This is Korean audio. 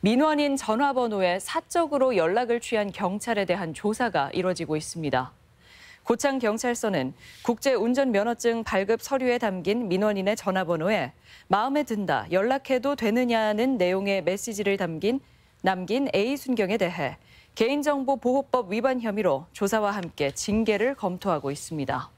민원인 전화번호에 사적으로 연락을 취한 경찰에 대한 조사가 이뤄지고 있습니다. 고창경찰서는 국제운전면허증 발급 서류에 담긴 민원인의 전화번호에 마음에 든다, 연락해도 되느냐는 내용의 메시지를 담긴 남긴 A 순경에 대해 개인정보보호법 위반 혐의로 조사와 함께 징계를 검토하고 있습니다.